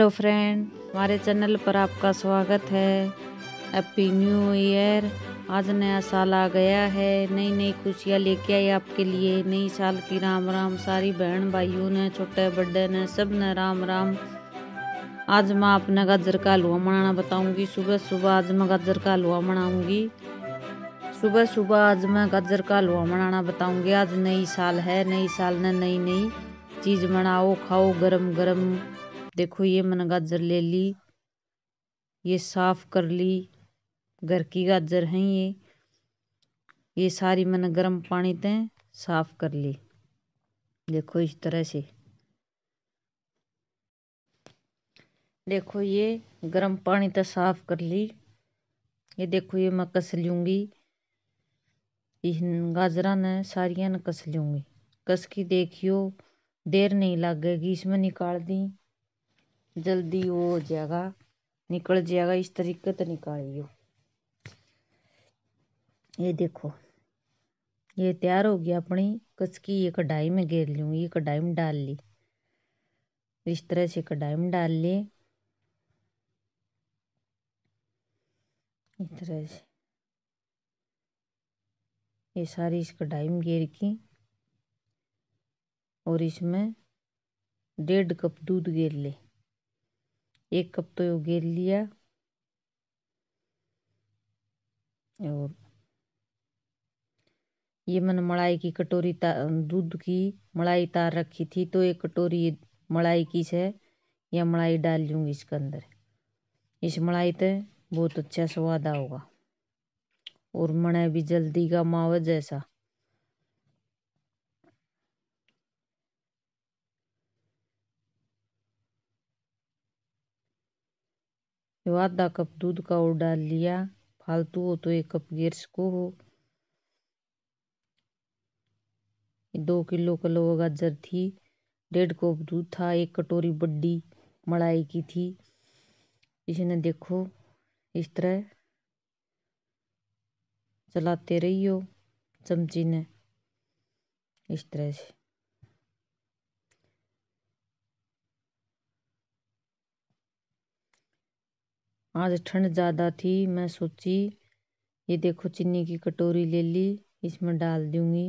hello friend हमारे channel पर आपका स्वागत है हैप्पी न्यू ईयर आज नया साल आ गया है नई नई खुशियाँ लेके आई आपके लिए नई साल की राम राम सारी बहन भाइयों ने छोटे बड़े ने सब ने राम राम आज मैं अपना गाजर का हलवा बनाना बताऊंगी सुबह सुबह आज मैं गाजर का हलवा बनाऊंगी सुबह सुबह आज मैं गाजर का हलवा बनाना बताऊंगी आज नई साल है नई साल ने नई नई चीज़ बनाओ खाओ गरम गरम देखो ये मैंने गाजर ले ली ये साफ कर ली घर की गाजर हैं ये ये सारी मैंने गर्म पानी ते साफ कर ली देखो इस तरह से देखो ये गर्म पानी तो साफ कर ली ये देखो ये मैं कस लूँगी इन गाजरा ने सारिया ने कस लूँगी कस की देखियो देर नहीं लगेगी इसमें निकाल दी जल्दी वो हो जाएगा निकल जाएगा इस तरीके से तो निकालियो ये देखो ये तैयार हो गया अपनी कचकी ये कढ़ाई में घेर लूँ ये कढ़ाई में डाल ली इस तरह से कढ़ाई में डाल ली इस तरह से ये सारी इस कढ़ाई में घेर की और इसमें डेढ़ कप दूध घेर ले एक कप तो घेर लिया और ये मैंने मलाई की कटोरी दूध की मलाई तार रखी थी तो एक कटोरी मलाई की से या मलाई डाल लूँगी इसके अंदर इस मलाई ते बहुत अच्छा स्वाद आओगा और मणे भी जल्दी का मावज जैसा जो आधा कप दूध का और डाल लिया फालतू हो तो एक कप गैस को हो दो किलो किलो गाजर थी डेढ़ कप दूध था एक कटोरी बड्डी मलाई की थी इसने देखो इस तरह चलाते रहियो चमची ने इस तरह से आज ठंड ज्यादा थी मैं सोची ये देखो चीनी की कटोरी ले ली इसमें डाल दूंगी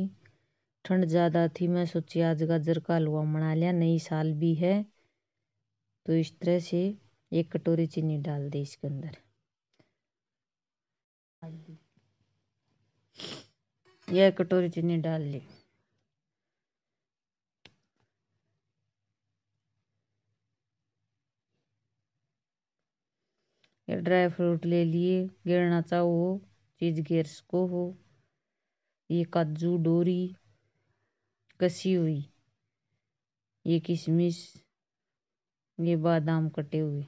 ठंड ज़्यादा थी मैं सोची आज गाजर का हलवा बना लिया नई साल भी है तो इस तरह से एक कटोरी चीनी डाल दी इसके अंदर यह कटोरी चीनी डाल ली ये ड्राई फ्रूट ले लिए गिरना चाहो हो चीज गिर सको हो ये काजू डोरी कसी हुई ये किशमिश ये बादाम कटे हुए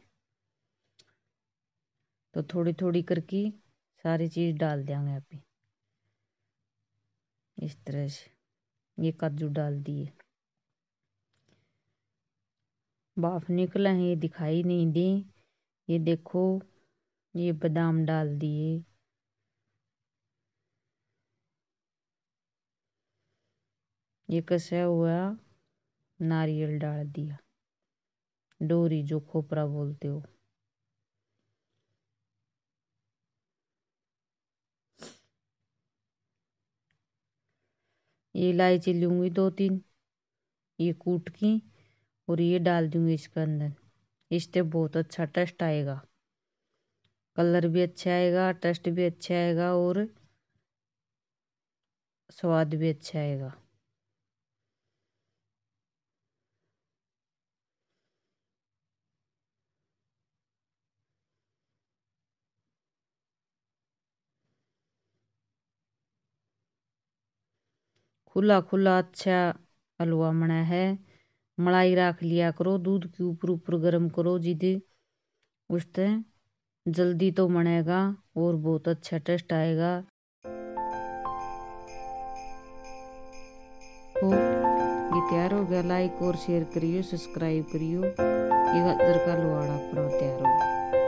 तो थोड़ी थोड़ी करके सारी चीज़ डाल देंगे आप इस तरह से ये काजू डाल दिए बाफ निकला है ये दिखाई नहीं दें ये देखो ये बादाम डाल दिए ये कसा हुआ नारियल डाल दिया डोरी जो खोपरा बोलते हो ये इलायची लूंगी दो तीन ये कूट की और ये डाल दूंगी इसके अंदर इससे बहुत अच्छा टेस्ट आएगा कलर भी अच्छा आएगा टेस्ट भी अच्छा आएगा और स्वाद भी अच्छा आएगा खुला खुला अच्छा हलवा बना है मलाई राख लिया करो दूध के ऊपर ऊपर गर्म करो जिद उससे जल्दी तो बनेगा और बहुत अच्छा टेस्ट आएगा तो ये तैयार हो गया लाइक और शेयर करियो सब्सक्राइब करियो ये गाजर का लोहाड़ा अपना तैयार हो गया